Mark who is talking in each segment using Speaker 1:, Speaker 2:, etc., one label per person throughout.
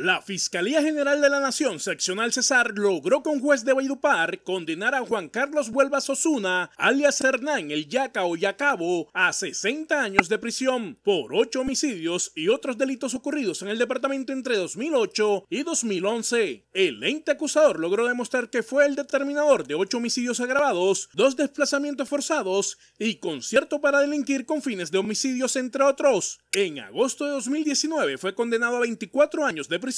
Speaker 1: La Fiscalía General de la Nación Seccional Cesar logró con juez de Baidupar condenar a Juan Carlos Huelva Osuna, alias Hernán el Yaca o Yacabo, a 60 años de prisión por ocho homicidios y otros delitos ocurridos en el departamento entre 2008 y 2011. El ente acusador logró demostrar que fue el determinador de ocho homicidios agravados, dos desplazamientos forzados y concierto para delinquir con fines de homicidios entre otros. En agosto de 2019 fue condenado a 24 años de prisión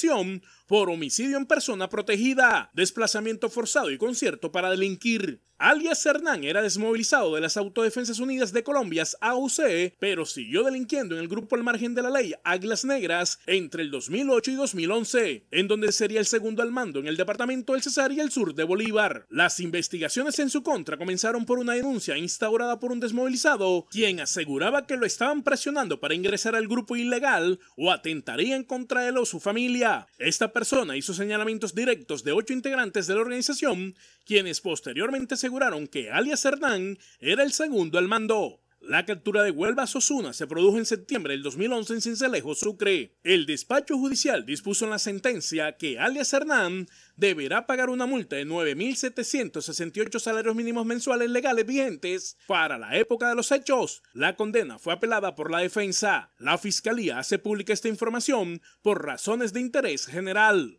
Speaker 1: por homicidio en persona protegida, desplazamiento forzado y concierto para delinquir. Alias Hernán era desmovilizado de las Autodefensas Unidas de Colombia, AUC, pero siguió delinquiendo en el grupo al margen de la ley Águilas Negras entre el 2008 y 2011, en donde sería el segundo al mando en el departamento del Cesar y el sur de Bolívar. Las investigaciones en su contra comenzaron por una denuncia instaurada por un desmovilizado, quien aseguraba que lo estaban presionando para ingresar al grupo ilegal o atentarían contra él o su familia. Esta persona hizo señalamientos directos de ocho integrantes de la organización, quienes posteriormente aseguraron que alias Hernán era el segundo al mando. La captura de Huelva Sosuna se produjo en septiembre del 2011 en Cincelejo, Sucre. El despacho judicial dispuso en la sentencia que alias Hernán deberá pagar una multa de 9.768 salarios mínimos mensuales legales vigentes para la época de los hechos. La condena fue apelada por la defensa. La fiscalía hace pública esta información por razones de interés general.